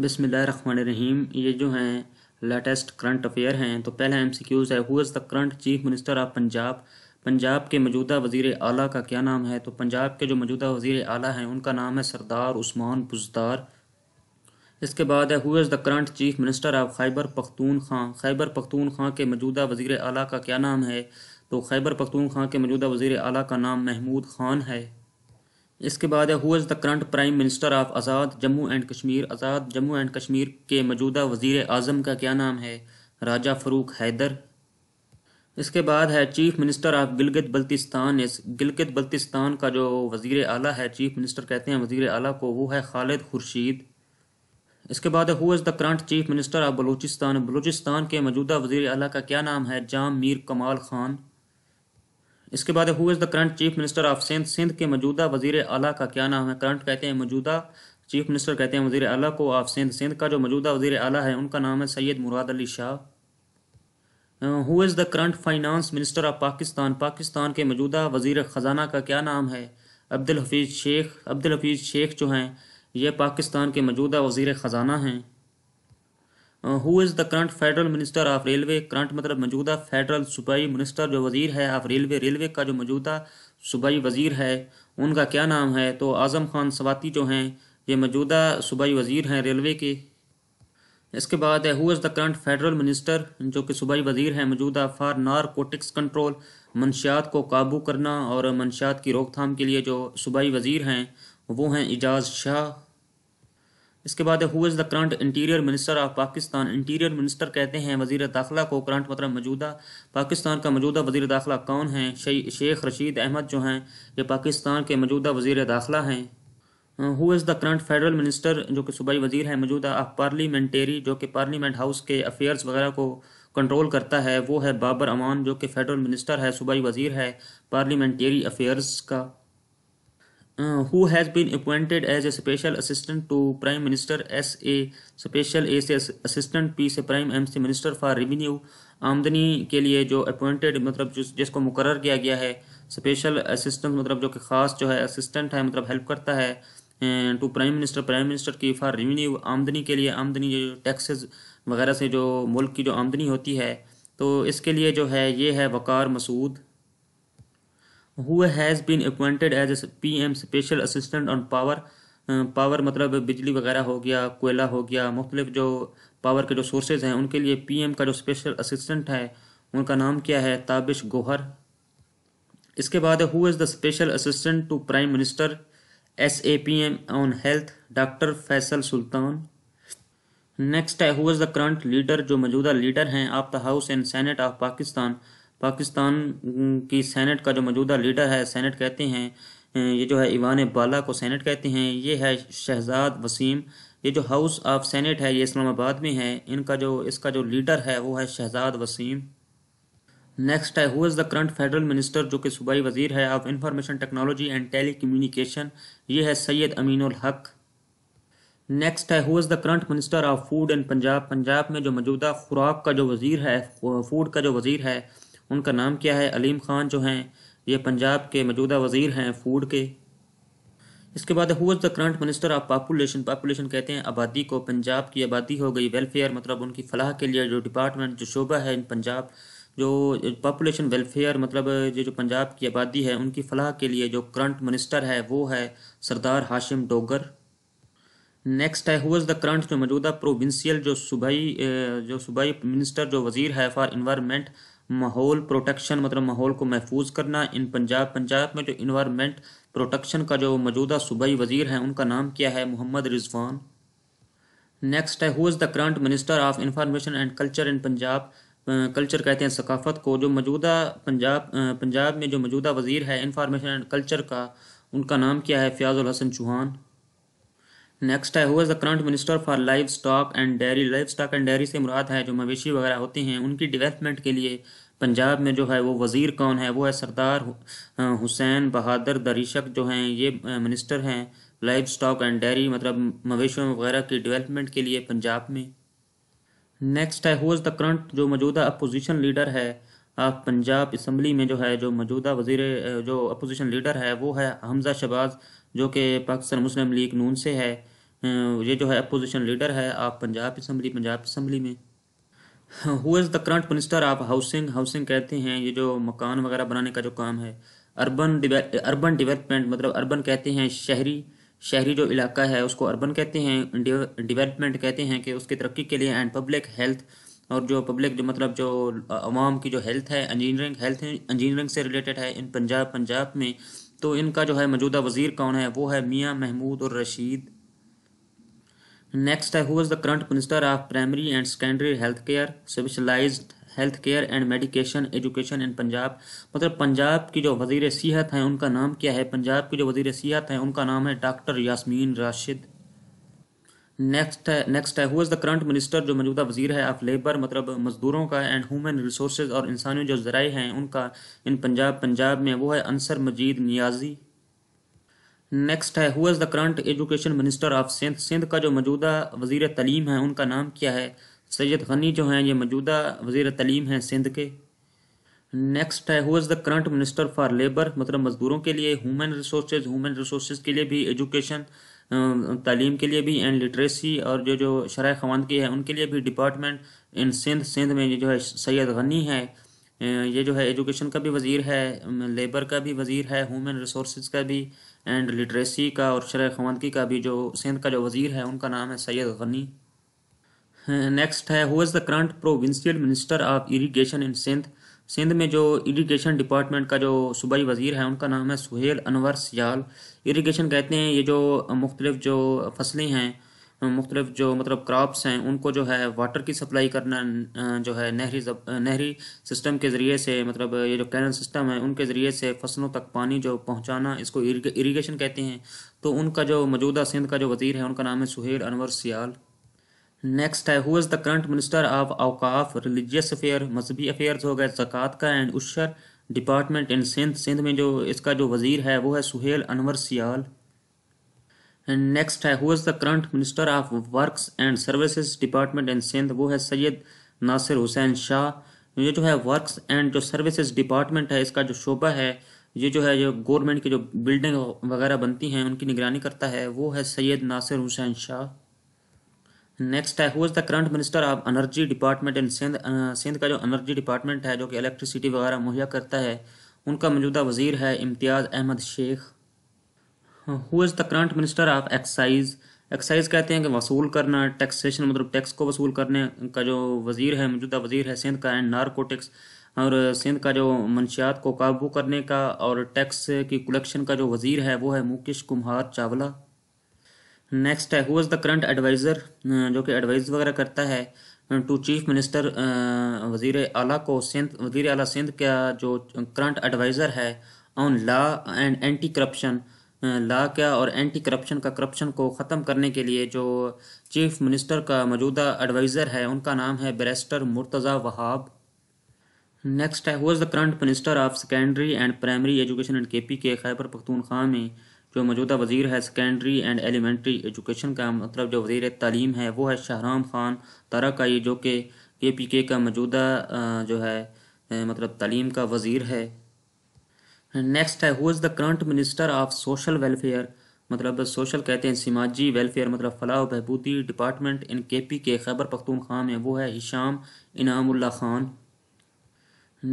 रहीम ये जो हैं लेटेस्ट करंट अफेयर हैं तो पहला एम सी क्यूज़ है who is the current chief minister of Punjab Punjab के मौजूदा वजीर अली का क्या नाम है तो पंजाब के जो मौजूदा वजीर अली हैं उनका नाम है सरदार उस्मान बुजदार इसके बाद है who is the current chief minister of Khyber Pakhtunkhwa Khyber Pakhtunkhwa के मौजूदा वजीर अली का क्या नाम है तो खैबर पख्तून खां के मौजूदा वजीर अली का नाम महमूद खान है इसके बाद है who is the current prime minister of Azad Jammu and Kashmir Azad Jammu and Kashmir के मौजूदा वजीर आजम का क्या नाम है राजा फ़रूक हैदर इसके बाद है chief minister of Gilgit Baltistan इस गिलगित बल्तिस्तान का जो वजीर अली है चीफ मिनिस्टर कहते हैं वजीर अली को वो है खालिद खुर्शीद इसके बाद who is the current chief minister of Balochistan Balochistan के मौजूदा वजीर अला का क्या नाम है जाम मीर कमाल खान इसके बाद who is the current chief minister of Sindh Sindh के मौजूदा वजीर अला का क्या नाम है करंट कहते हैं मौजूदा चीफ मिनिस्टर कहते हैं वजीर अला को ऑफ सिंध सिंध का जो मौजूदा वजीर अला है उनका नाम है Syed Murad Ali Shah who is the current finance minister of Pakistan Pakistan के मौजूदा वजीर ख़जाना का क्या नाम है अब्दुल हफीज़ शेख अब्दुल हफीज़ शेख जो हैं ये पाकिस्तान के मौजूदा वजीर ख़जाना हैं who is the current federal minister of railway current मतलब मौजूदा फेडरल सूबाई मिनिस्टर जो वजीर है ऑफ रेलवे रेलवे का जो मौजूदा सूबाई वजीर है उनका क्या नाम है तो आज़म खान सवाती जो हैं ये मौजूदा सूबाई वजीर हैं रेलवे के इसके बाद है who is the current federal minister जो कि सूबाई वजीर हैं मौजूदा फार नारकोटिक्स कंट्रोल मनशात को काबू करना और मनशात की रोकथाम के लिए जो सूबाई वजीर हैं वो हैं एजाज शाह इसके बाद who is the current interior minister of Pakistan interior minister कहते हैं वजीर दाखिला को करंट मतलब मौजूदा पाकिस्तान का मौजूदा वजीर दाखिला कौन है शेख रशीद अहमद जो हैं ये पाकिस्तान के मौजूदा वजीर दाखिला हैं who is the current federal minister जो कि सूबाई वजीर है मौजूदा ऑफ पार्लीमेंटेरी जो कि पार्लीमेंट हाउस के अफेयर्स वगैरह को कंट्रोल करता है वो है बाबर अमान जो कि फेडरल मिनिस्टर है सूबाई वजीर है पार्लीमेंटेरी अफेयर्स का uh, who has been appointed as a special assistant to prime minister s a special a से assistant p से prime m से minister for revenue आमदनी के लिए जो अपॉइंटेड मतलब जिस जिसको मुकर किया गया है स्पेशल असिस्टेंट मतलब जो कि खास जो है असिस्टेंट है मतलब हेल्प करता है to prime minister prime minister की फॉर रेवेन्यू आमदनी के लिए आमदनी जो टैक्सेस वगैरह से जो मुल्क की जो आमदनी होती है तो इसके लिए जो है ये है Waqar Masood who has been appointed as a pm special assistant on power power uh, मतलब बिजली वगैरह हो गया कोयला हो गया मुख्तलिफ जो पावर के जो सोर्सेज हैं उनके लिए पी एम का जो स्पेशल असिस्टेंट है उनका नाम क्या है ताबिश गोहर इसके बाद who is the special assistant to prime minister S A P M on health doctor Faisal Sultan next है who is the current leader जो मौजूदा लीडर हैं of the house and senate of Pakistan Pakistan की सेनेट का जो मौजूदा लीडर है सेनेट कहते हैं ये जो है ईवान बाला को सेनेट कहते हैं ये है शहजाद वसीम ये जो हाउस ऑफ सेनेट है ये इस्लामाबाद में है इनका जो इसका जो लीडर है वो है शहजाद वसीम नेक्स्ट है who is the current federal minister जो कि सूबाई वजीर है of information technology and telecommunication ये है सैयद अमीनुल हक नेक्स्ट है who is the current minister of food and Punjab Punjab में जो मौजूदा खुराक का जो वजीर है फूड का जो वजीर है उनका नाम क्या है अलीम खान जो हैं ये पंजाब के मौजूदा वजीर हैं फूड के इसके बाद is the current minister of population population कहते हैं आबादी को पंजाब की आबादी हो गई वेलफेयर मतलब उनकी फलाह के लिए जो डिपार्टमेंट जो शोबा है इन पंजाब जो पापुलेशन वेलफेयर मतलब जो जो पंजाब की आबादी है उनकी फलाह के लिए जो करंट मिनिस्टर है वो है सरदार हाशिम डोगर नेक्स्ट है हु इज़ द करंट जो मौजूदा प्रोविंशियल जो सूबाई जो सूबाई मिनिस्टर जो वजीर है फॉर इन्वायरमेंट माहौल प्रोटेक्शन मतलब माहौल को महफूज करना इन पंजाब पंजाब में जो इन्वायरमेंट प्रोटेक्शन का जो मौजूदा सूबाई वजीर हैं उनका नाम क्या है मोहम्मद रिजवान नेक्स्ट है who is the current minister of information and culture in Punjab culture कहते हैं सकाफत को जो मौजूदा पंजाब पंजाब में जो मौजूदा वजीर है इंफॉर्मेशन एंड कल्चर का उनका नाम क्या है फ़याज़ुल हसन चौहान नेक्स्ट है is the current minister for livestock and dairy livestock and dairy से मुराद है जो मवेशी वगैरह होते हैं उनकी डेवलपमेंट के लिए पंजाब में जो है वो वज़ीर कौन है वो है सरदार हुसैन बहादुर दरीशक जो हैं ये मिनिस्टर हैं लाइफ स्टॉक एंड डेयरी मतलब मवेशियों वगैरह की डेवलपमेंट के लिए पंजाब में नेक्स्ट है हु इज़ द करंट जो मौजूदा अपोजिशन लीडर है आप पंजाब इसम्बली में जो है जो मौजूदा वजीर जो अपोजिशन लीडर है वो है हमजा शबाज जो कि पाकिस्तान मुस्लिम लीग नून से है ये जो है अपोजिशन लीडर है आप पंजाब इसम्बली पंजाब इसम्बली में who is the current minister of housing housing कहते हैं ये जो मकान वगैरह बनाने का जो काम है अर्बन अर्बन डेवलपमेंट मतलब अर्बन कहते हैं शहरी शहरी जो इलाका है उसको अर्बन कहते हैं डेवलपमेंट कहते हैं कि उसकी तरक्की के लिए एंड पब्लिक हेल्थ और जो पब्लिक जो मतलब जो आवाम की जो हेल्थ है इंजीनियरिंग हेल्थ इंजीनियरिंग से रिलेटेड है इन पंजाब पंजाब में तो इनका जो है मौजूदा वजीर कौन है वो है मियाँ महमूद और रशीद नेक्स्ट है who is the current minister of primary and secondary health care specialise health care and medication education in Punjab मतलब पंजाब की जो वजीर सेहत हैं उनका नाम क्या है पंजाब की जो वजीर सेहत हैं उनका नाम है डॉक्टर यासमीन राशिद नेक्स्ट है नेक्स्ट है who is the current minister जो मौजूदा वजीर है ऑफ लेबर मतलब मजदूरों का एंड ह्यूमन रिसोर्स और इंसानी जो ज़राए हैं उनका इन पंजाब पंजाब में वो है अंसर मजीद नियाजी नेक्स्ट है who is the current education minister of Sindh Sindh का जो मौजूदा वजीर तलीम है उनका नाम क्या है सैयद गनी जो हैं ये मौजूदा वजीर तलीम हैं सिंध के नेक्स्ट है who is the current minister for labour मतलब मज़दूरों के लिए ह्यूमन रिसोर्स ह्यूमन रिसोर्स के लिए भी एजुकेशन तालीम के लिए भी एंड लिटरेसी और जो जो शराय खवानगी है उनके लिए भी डिपार्टमेंट इन सिंध सिंध में जो है सैयद गनी है ये जो है एजुकेशन का भी वज़ीर है लेबर का भी वज़ीर है ह्यूमन रिसोर्स का भी एंड लिटरेसी का और शर खवानगी का भी जो सिंध का जो वज़ीर है उनका नाम है सैयद गनी नेक्स्ट है who is the current provincial minister of irrigation in Sindh Sindh में जो इरीगेशन डिपार्टमेंट का जो सूबाई वज़ीर है उनका नाम है सुहेल अनवर सियाल इरीगेशन कहते हैं ये जो मुख्तलिफ जो फसलें हैं मुख्तलिफ जो मतलब क्रॉप्स हैं उनको जो है वाटर की सप्लाई करना जो है नहरी जब, नहरी सिस्टम के ज़रिए से मतलब ये जो कैनल सिस्टम है उनके ज़रिए से फसलों तक पानी जो पहुँचाना इसको इरीगेशन कहते हैं तो उनका जो मौजूदा सिंध का जो वज़ीर है उनका नाम है सुहेल अनवर सियाल नेक्स्ट है who is the current minister of अवकाफ रिलीजियस अफेयर मजहबी अफेयर्स हो गए जक़ात का एंड उशर डिपार्टमेंट इन सिंध सिंध में जो इसका जो वज़ीर है वो है सुहेल अनवर सियाल नेक्स्ट है who is the current minister of works and services department in Sindh वो है सैयद नासिर हुसैन शाह ये जो है वर्क्स एंड जो सर्विसेज डिपार्टमेंट है इसका जो शोबा है ये जो है जो गवर्नमेंट की जो बिल्डिंग वगैरह बनती हैं उनकी निगरानी करता है वो है सैयद नासिर हुसैन शाह नेक्स्ट है who is the current minister of energy department in Sindh Sindh का जो एनर्जी डिपार्टमेंट है जो कि इलेक्ट्रिसिटी वगैरह मुहैया करता है उनका मौजूदा वजीर है Imtiaz Ahmed Sheikh who is the current minister of excise excise कहते हैं कि वसूल करना टैक्सेशन मतलब टैक्स को वसूल करने का जो वजीर है मौजूदा वजीर है सिंध का एंड नारकोटिक्स और सिंध का जो मनशियात को काबू करने का और टैक्स की कलेक्शन का जो वजीर है वो है मुकेश कुमार चावला नेक्स्ट है who is the current adviser जो कि एडवाइज़ वगैरह करता है टू चीफ मिनिस्टर वजीर अला को सिंध वजीर अला सिंध का जो करंट एडवाइज़र है on law and anti corruption law क्या और एंटी करप्शन का करप्शन को ख़त्म करने के लिए जो चीफ मिनिस्टर का मौजूदा एडवाइज़र है उनका नाम है बैरिस्टर मुर्तज़ा वहाब नेक्स्ट है is the current minister of secondary and primary education and K P K Khyber Pakhtunkhwa में जो मौजूदा वजीर है सेकेंडरी एंड एलिमेंट्री एजुकेशन का मतलब जो वजीर तालीम है वो है शाहराम खान ताराकाई जो कि के पी के का मौजूदा जो है मतलब तालीम का वज़ीर है नेक्स्ट है who is the current minister of social welfare मतलब सोशल कहते हैं समाजी वेलफेयर मतलब फलाह बहबूदी department in K P K Khyber खां में वो है हिशाम इनामुल्ला खान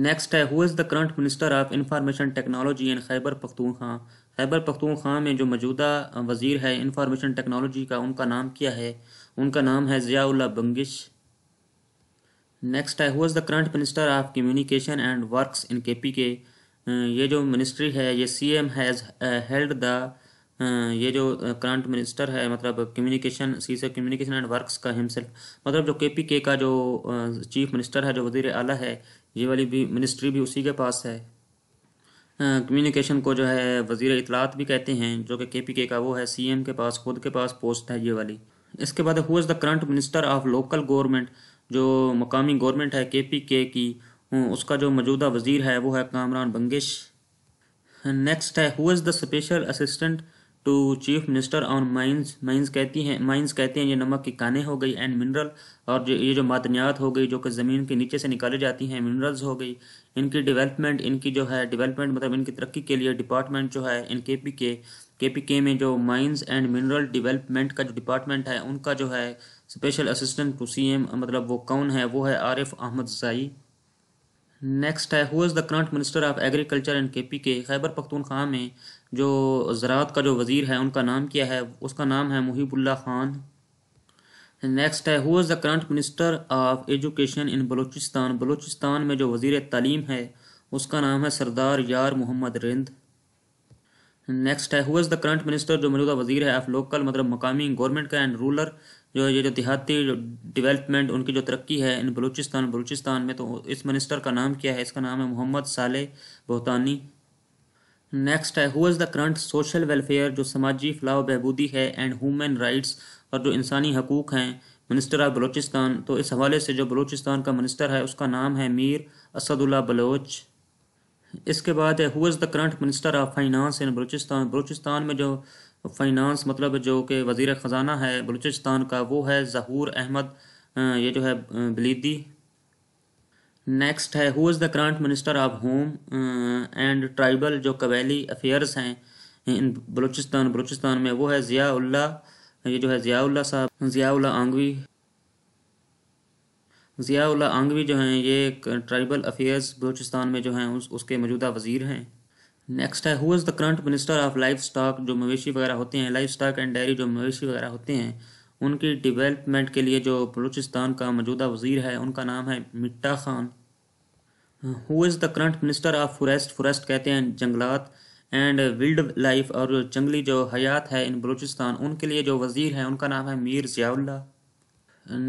नेक्स्ट है who is the current minister of information technology in Khyber Pakhtunkhwa Khyber Pakhtunkhwa में जो मौजूदा uh, वजीर है इंफॉर्मेशन टेक्नोलॉजी का उनका नाम क्या है उनका नाम है ज़ियाउल्ला बंगिश नेक्स्ट है who is the current minister of communication and works in K P K ये जो मिनिस्ट्री है ये C M has held the ये जो करंट मिनिस्टर है मतलब कम्युनिकेशन सी से कम्युनिकेशन एंड वर्क्स का हिमसेल्फ मतलब जो के पी के का जो चीफ मिनिस्टर है जो वजीर अला है ये वाली भी मिनिस्ट्री भी उसी के पास है कम्युनिकेशन को जो है वजीर इतलात भी कहते हैं जो कि के पी के का वो है सी एम के पास खुद के पास पोस्ट है ये वाली इसके बाद who is the current minister of local government जो मकामी गवर्नमेंट है के पी के की उसका जो मौजूदा वजीर है वो है कामरान बंगिश नेक्स्ट है who is the special assistant to chief minister on mines mines कहती हैं माइंस कहते हैं ये नमक की कानें हो गई एंड मिनरल और जो ये जो मादनियात हो गई जो कि ज़मीन के नीचे से निकाली जाती हैं मिनरल्स हो गई इनकी डेवलपमेंट इनकी जो है डेवलपमेंट मतलब इनकी तरक्की के लिए डिपार्टमेंट जो है इन के पी के के पी के में जो माइंस एंड मिनरल डेवलपमेंट का जो डिपार्टमेंट है उनका जो है special assistant to C M मतलब वो कौन है वो है आरिफ अहमद जई नेक्स्ट है who is the current minister of agriculture and K P K Khyber Pakhtunkhwa में जो ज़रात का जो वज़ीर है उनका नाम क्या है उसका नाम है मुहिबुल्ला खान नेक्स्ट है who is the current minister of education in Balochistan Balochistan में जो वज़ी तालीम है उसका नाम है सरदार यार मोहम्मद रिंद नेक्स्ट है who is the current minister जो मौजूदा वजीर है ऑफ लोकल मतलब मकामी गवर्नमेंट का एंड रूलर जो ये जो देहाती डेवलपमेंट उनकी जो तरक्की है इन बलूचिस्तान बलूचिस्तान में तो इस मिनिस्टर का नाम क्या है इसका नाम है मोहम्मद साले बोहतानी नेक्स्ट है who is the current social welfare जो समाजी फलाह बहबूदी है एंड ह्यूमन राइट्स और जो इंसानी हकूक़ हैं मिनिस्टर ऑफ बलूचिस्तान तो इस हवाले से जो बलूचिस्तान का मिनिस्टर है उसका नाम है मीर असदुल्ला बलोच इसके बाद है who is the current minister of finance in Balochistan Balochistan में जो फाइनांस मतलब जो कि वज़ी ख़जाना है बलूचिस्तान का वो है जहूर अहमद ये जो है बलीदी नेक्स्ट है who is the current minister of home and tribal जो कबैली अफेयर्स हैं इन बलूचिस्तान बलूचिस्तान में वो है ज़ियाल्ला ये जो है ज़ियाल्ला साहब ज़ियाल्ला आंगवी ज़ियाल्ला आंगवी जो हैं ये ट्राइबल अफेयर्स बलूचिस्तान में जो हैं उस उसके मौजूदा वज़ीर हैं नेक्स्ट है who is the current minister of livestock जो मवेशी वगैरह होते हैं लाइफ स्टॉक एंड डेयरी जो मवेशी वगैरह होते हैं उनकी डिवेलपमेंट के लिए जो बलूचिस्तान का मौजूदा वजीर है उनका नाम है Mitha Khan who is the current minister of forest forest कहते हैं जंगलात एंड विल्ड लाइफ और जो जंगली जो हयात है इन बलूचिस्तान उनके लिए जो वजीर है उनका नाम है मीर जियाउल्ला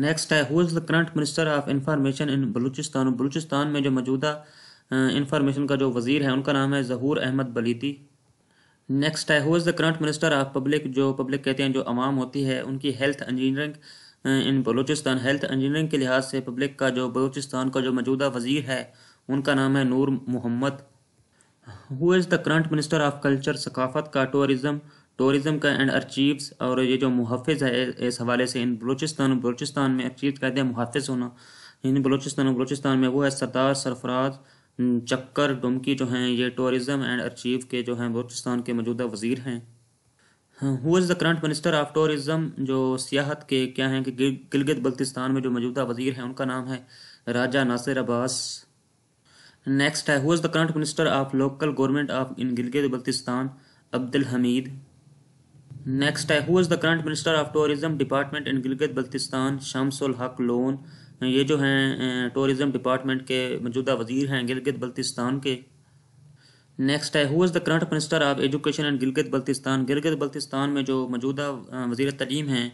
नेक्स्ट है who is the current minister of information in Balochistan Balochistan में जो मौजूदा इंफॉर्मेशन का जो वज़ीर है उनका नाम है जहूर अहमद बलीती नेक्स्ट है who is the current minister of public जो पब्लिक कहते हैं जो आवाम होती है उनकी health engineering in Balochistan health engineering के लिहाज से पब्लिक का जो बलूचिस्तान का जो मौजूदा वज़ीर है उनका नाम है Noor Mohammad who is the current minister of culture सकाफत का टूरिज़म टूरिज़म का एंड अर्चीव्स और ये जो मुहाफ़ है इस हवाले से इन बलूचिस्तान बलूचिस्तान में अर्चीव कहते हैं मुहाफ़ होना इन बलूचिस्तान बलूचिस्तान में वो है सरदार सरफराज हम्म, चक्कर डुमकी जो हैं ये टूरिज़म एंड अचीव के जो हैं बलोचिस्तान के मौजूदा वजीर हैं who is the current minister of tourism जो सियाहत के क्या हैं कि गिलगित बल्तिस्तान में जो मौजूदा वजीर हैं उनका नाम है राजा नासिर अब्बास नेक्स्ट है who is the current minister of local government of in Gilgit Baltistan Abdul Hamid next है who is the current minister of tourism department in Gilgit Baltistan Shamsul Haq Lone ये जो हैं टूरिज़म डिपार्टमेंट के मौजूदा वजीर हैं गिलगित बल्तिस्तान के नेक्स्ट है who is the current minister of education and Gilgit Baltistan Gilgit Baltistan में जो मौजूदा वजीर तलीम हैं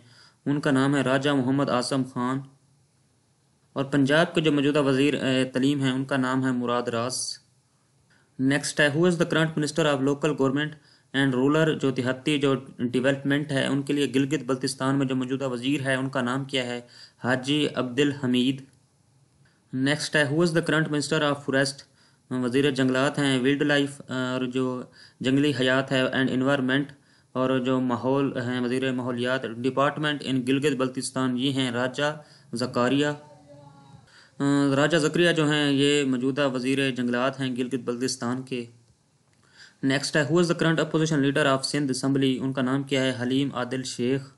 उनका नाम है राजा मोहम्मद आसम खान और पंजाब के जो मौजूदा वजीर तलीम हैं उनका नाम है मुराद रास नेक्स्ट है who is the current minister of local government and rural जो देहाती जो डिवेलपमेंट है उनके लिए गिलगित बल्तिस्तान में जो मौजूदा वजीर है उनका नाम क्या है हाजी अब्दुल हमीद नेक्स्ट है who is the current minister of forest वजीर जंगलात हैं विल्ड लाइफ और जो जंगली हयात है एंड इन्वायरमेंट और जो माहौल हैं वजीर माहौलियात डिपार्टमेंट इन गिलगित बल्तिस्तान ये हैं राजा जकारिया अं, राजा जक्रिया जो हैं ये मौजूदा वजीर जंगलात हैं गिलगित बल्तिस्तान के नेक्स्ट है who is the current opposition leader of Sindh assembly उनका नाम क्या है हलीम आदिल शेख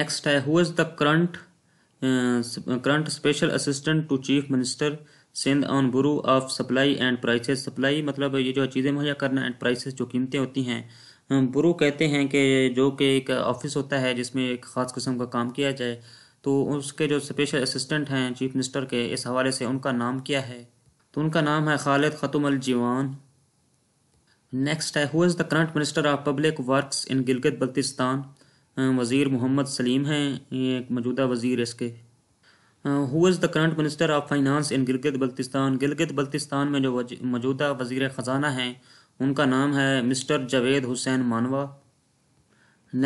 नेक्स्ट है who is the current current special assistant to chief minister Sindh on bureau of supply and prices supply मतलब ये जो चीज़ें मुहैया करना एंड प्राइसेस जो कीमतें होती हैं बुरू कहते हैं कि जो कि एक ऑफिस होता है जिसमें एक ख़ास किस्म का काम किया जाए तो उसके जो स्पेशल असिस्टेंट हैं चीफ मिनिस्टर के इस हवाले से उनका नाम क्या है तो उनका नाम है खालिद ख़तुम अल जीवान नेक्स्ट है who is the current minister of public works in Gilgit Baltistan वज़ीर मोहम्मद सलीम हैं ये एक मौजूदा वज़ीर इसके who is the current minister of finance in Gilgit Baltistan Gilgit Baltistan में जो मौजूदा वज़ी ख़जाना हैं उनका नाम है मिस्टर जावेद हुसैन मानवा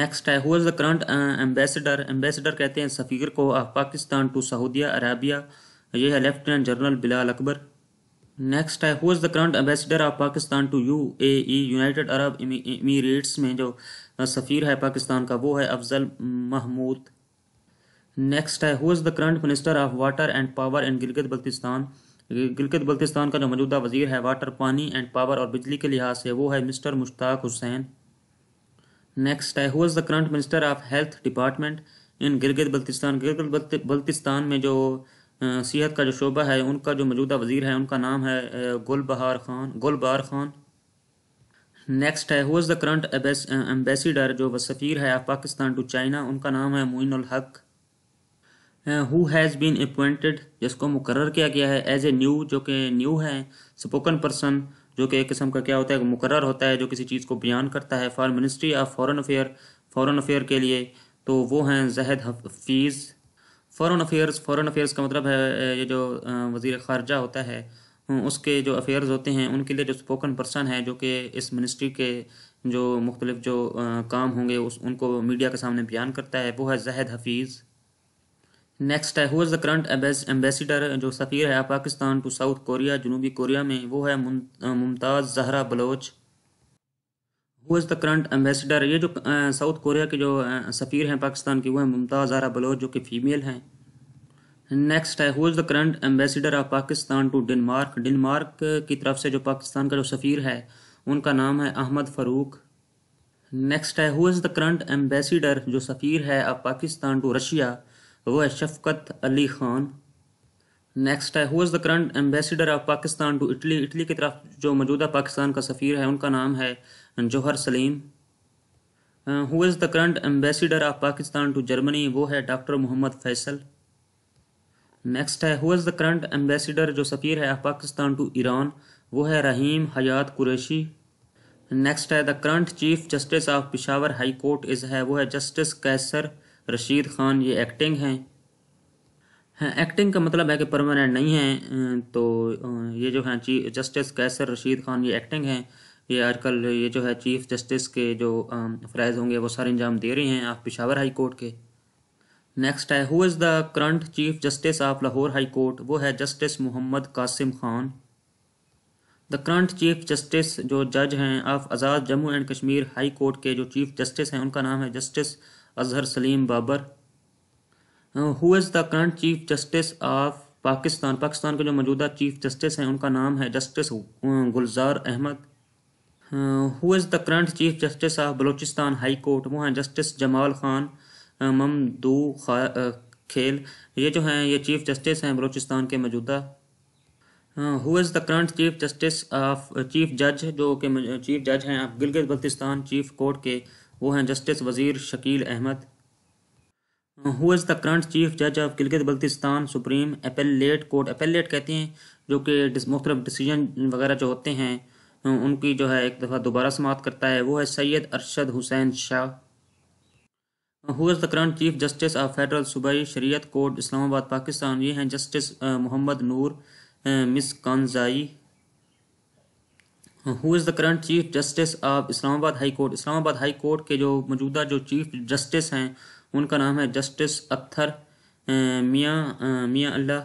नेक्स्ट है who is the current ambassador ambassador कहते हैं सफ़ीर को of Pakistan to Saudi Arabia ये है lieutenant general Bilal Akbar next है who is the current ambassador of Pakistan to U A United Arab Emirates में जो सफ़ीर है पाकिस्तान का वो है अफजल महमूद नेक्स्ट है who is the current minister of water and power in Gilgit Baltistan Gilgit Baltistan का जो मौजूदा वजीर है वाटर पानी एंड पावर और बिजली के लिहाज से वो है मिस्टर मुश्ताक हुसैन नेक्स्ट है who is the current minister of health department in Gilgit Baltistan Gilgit Baltistan में जो सेहत का जो शोबा है उनका जो मौजूदा वजीर है उनका नाम है गुल बहार खान गुल बहार खान नेक्स्ट है who is the current ambassador जो सफ़ीर है पाकिस्तान टू चाइना उनका नाम है मोइन हक हु हैज़ बीन अपॉइंटेड जिसको मुकर किया गया है एज ए न्यू जो कि न्यू है स्पोकन पर्सन जो कि एक किस्म का क्या होता है मुकर होता है जो किसी चीज़ को बयान करता है for ministry of foreign affair foreign affair के लिए तो वो हैं Zahid Hafeez foreign affairs foreign affairs का मतलब है ये जो uh, वज़ी ख़ारजा होता है उसके जो अफेयर्स होते हैं उनके लिए जो स्पोकन पर्सन है जो कि इस मिनिस्ट्री के जो मुख्तलिफ जो काम होंगे उस उनको मीडिया के सामने बयान करता है वो है जहद हफीज़ नेक्स्ट है who is the current ambassador जो सफ़ीर है पाकिस्तान टू साउथ कोरिया जनूबी कोरिया में वो है Mumtaz Zahra Baloch who is the current ambassador ये जो साउथ कोरिया के जो सफ़ीर हैं पाकिस्तान की वो है मुमताज़ जहरा बलोच जो कि फ़ीमेल हैं नेक्स्ट है who is the current ambassador of Pakistan to Denmark Denmark की तरफ से जो पाकिस्तान का जो सफ़ीर है उनका नाम है अहमद फरूक नेक्स्ट है who is the current ambassador जो सफ़ीर है ऑफ पाकिस्तान टू रशिया वो है शफकत अली खान नेक्स्ट है who is the current ambassador of Pakistan to Italy Italy की तरफ जो मौजूदा पाकिस्तान का सफ़ीर है उनका नाम है Jauhar Saleem who is the current ambassador of Pakistan to Germany वो है डॉक्टर मोहम्मद फैसल नेक्स्ट है who is the current ambassador जो सफ़ीर है पाकिस्तान टू ईरान वो है रहीम हयात कुरैशी नेक्स्ट है the current chief justice of Peshawar high court is है वो है जस्टिस कैसर रशीद खान ये एक्टिंग हैं एक्टिंग का मतलब है कि परमानेंट नहीं है अं, तो अं, ये जो है चीफ जस्टिस कैसर रशीद खान ये एक्टिंग हैं ये आजकल ये जो है चीफ जस्टिस के जो अं, फ्राइज़ होंगे वो सारे अंजाम दे रहे हैं आप पिशावर हाई कोर्ट के नेक्स्ट है who is the current chief justice of Lahore high court वो है justice Mohammad Qasim Khan the current chief justice जो जज हैं of Azad Jammu and Kashmir high court के जो चीफ जस्टिस हैं उनका नाम है justice Azhar Saleem Babar who is the current chief justice of Pakistan Pakistan के जो मौजूदा चीफ जस्टिस हैं उनका नाम है justice Gulzar Ahmed who is the current chief justice of Balochistan high court वो हैं जस्टिस जमाल खान ममदू खेल ये जो हैं ये चीफ जस्टिस हैं बलूचिस्तान के मौजूदा who is the current chief justice of chief जज जो के चीफ जज हैं आप गिलगित बल्तिस्तान चीफ कोर्ट के वो हैं justice Wazir Shakeel Ahmed who is the current chief जज of Gilgit Baltistan supreme appellate court appellate कहते हैं जो कि मुख्तलिफ डिसीजन वगैरह जो होते हैं उनकी जो है एक दफ़ा दोबारा समाप्त करता है वो है Syed Arshad Hussain Shah who is the current chief justice of federal सूबाई शरीयत कोर्ट इस्लामाबाद पाकिस्तान ये हैं justice Mohammad Noor Meskanzai who is the current chief justice of Islamabad high court Islamabad high court के जो मौजूदा जो चीफ जस्टिस हैं उनका नाम है जस्टिस अत्थर मियाँ मियाँ अल्लाह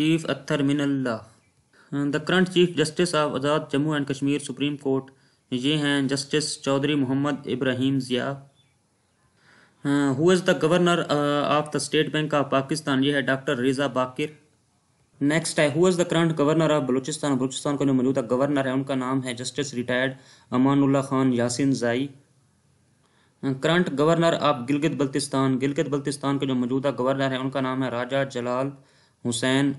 chief Athar Minallah the current chief justice of Azad Jammu and Kashmir supreme court ये हैं justice Chaudhry Mohammad Ibrahim Zia who is the governor of the state bank of Pakistan ये है डॉक्टर रिजा बाकिर नेक्स्ट है who is the current governor of Balochistan Balochistan का जो मौजूदा गवर्नर है उनका नाम है justice retired Amanullah Khan Yasinzai current governor of Gilgit Baltistan Gilgit Baltistan के जो मौजूदा गवर्नर है उनका नाम है Raja Jalal Hussain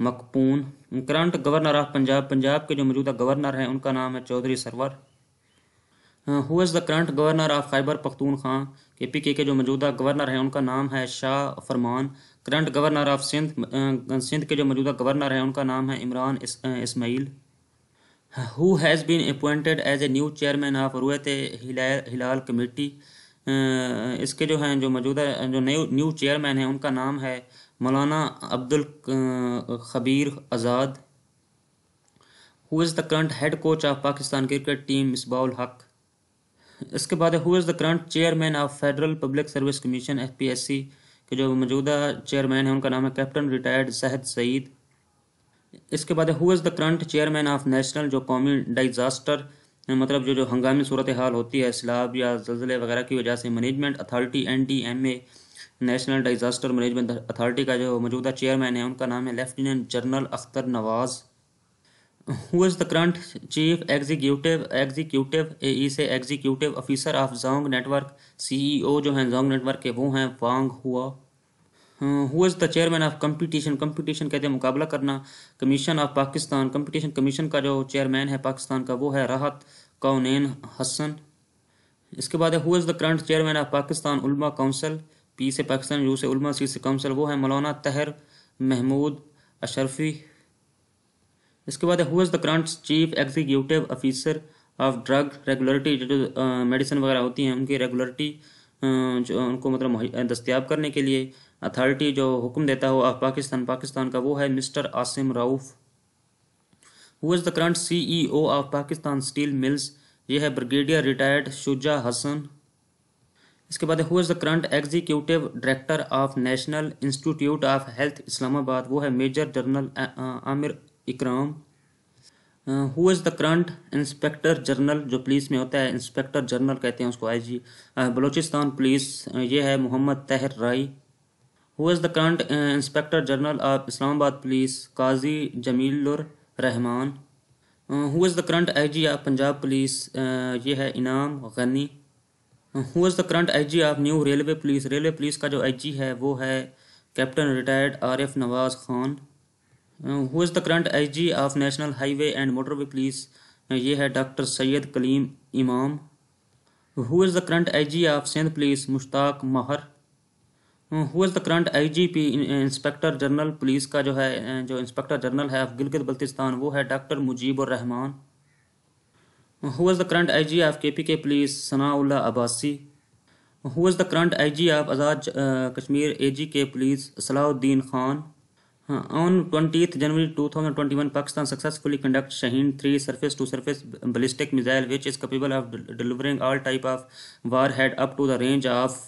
Maqpoon current governor of Punjab Punjab के जो मौजूदा गवर्नर हैं उनका नाम है Chaudhry Sarwar who is the current governor of Khyber खां के पी के के जो मौजूदा गवर्नर हैं उनका नाम है Shah Farman current governor of Sindh Sindh के जो मौजूदा गवर्नर हैं उनका नाम है Imran Ismail who has been appointed as a new chairman of Ruet Hilal committee इसके जो हैं जो मौजूदा जो न्यू न्यू चेयरमैन हैं उनका नाम है Maulana Abdul Khabir Azad who is the current head coach of Pakistan cricket team Misbahul Haq इसके बाद who is the current chairman of federal public service commission F P S C के जो मौजूदा चेयरमैन हैं उनका नाम है कैप्टन रिटायर्ड सहद सईद इसके बाद who is the current chairman of national जो कौमी डिज़ास्टर मतलब जो जो हंगामी सूरत हाल होती है सैलाब या जल्जले वगैरह की वजह से management authority N D M A national disaster management authority का जो मौजूदा चेयरमैन है उनका नाम है lieutenant general Akhtar Nawaz who is the current chief executive executive ए से executive officer of Jang network C E O जो हैं जोंग नेटवर्क के वो हैं वांग हुआ who is the chairman of competition competition कहते हैं मुकाबला करना commission of Pakistan competition commission का जो चेयरमैन है पाकिस्तान का वो है राहत कौन हसन इसके बाद है who is the current chairman of Pakistan Ulema council P से पाकिस्तान यू से उलमा सी से काउंसिल वो है मौलाना तहर महमूद अशरफी इसके बाद है who is the current chief executive officer of drug regularity जो मेडिसिन वगैरह होती हैं उनकी रेगुलरिटी जो उनको मतलब दस्तियाब करने के लिए अथॉरिटी जो हुक्म देता है ऑफ पाकिस्तान पाकिस्तान का वो है mister Asim Rauf who is the current C E O of Pakistan steel mills ये है ब्रिगेडियर रिटायर्ड शुजा हसन इसके बाद who is the current executive director of national institute of health Islamabad वो है major general Aamir Ikram who is the current inspector general जो police में होता है इंस्पेक्टर जनरल कहते हैं उसको आई जी बलोचिस्तान पुलिस ये है Mohammad Tahir Rai who is the current inspector general of Islamabad police Qazi qazi Rehman who is the current I G of Punjab police ये है Inam Ghani who is the current I G of new railway police railway police का जो I G है वो है captain retired F Nawaz Khan who is the current I G of national highway and motorway police ये है doctor Syed Kaleem इमाम who is the current I G of Sindh police Mushtaq Maher who is the current I G P inspector general police का जो है uh, जो inspector general है of Gilgit Baltistan वो है डॉक्टर मुजीब और Rehman who's the current I G of K P K police Sanaullah Abbasi is the current I G of Azad Kashmir A J K police Salahuddin Khan on twenty January two thousand twenty one Pakistan successfully conduct Shaheen three two surface ballistic missile which is capable of delivering delivering type of war warhead up to the range of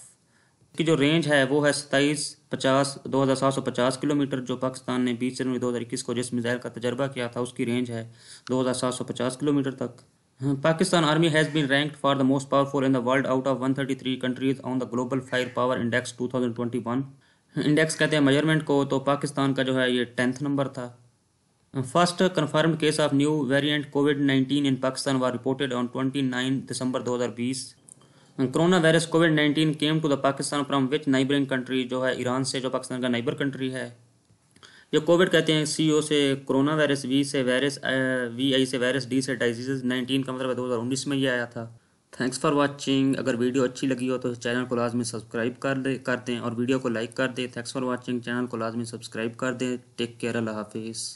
की जो range है वो है सताईस पचास दो हज़ार सात सौ पचास किलोमीटर जो पाकिस्तान ने बीस जनवरी दो हज़ार इक्कीस को जिस मिज़ाइल का तजर्बा किया था उसकी रेंज है दो हज़ार सात सौ पचास किलोमीटर तक army has been been for the most powerful in the world out of one thirty three countries on the global fire power index two thousand twenty one index कहते हैं मेजरमेंट को तो पाकिस्तान का जो है ये टेंथ नंबर था first confirmed case of new variant COVID nineteen in Pakistan was reported on twenty nine दिसंबर दो हज़ार बीस corona virus COVID nineteen came to the Pakistan from which neighbouring country जो है ईरान से जो पाकिस्तान का नाइबर कंट्री है जो कोविड कहते हैं सी ओ से कोरोना वायरस वी से वायरस वी आई से वायरस डी से डाइजीज नाइनटीन का मतलब दो हज़ार उन्नीस में ही आया था थैंक्स फॉर वॉचिंग अगर वीडियो अच्छी लगी हो तो चैनल को लाजमी सब्सक्राइब कर दे कर दें और वीडियो को लाइक कर दें थैंक्स फॉर वॉचिंग चैनल को लाजमी सब्सक्राइब कर दें टेक केयर अल्लाह हाफिज़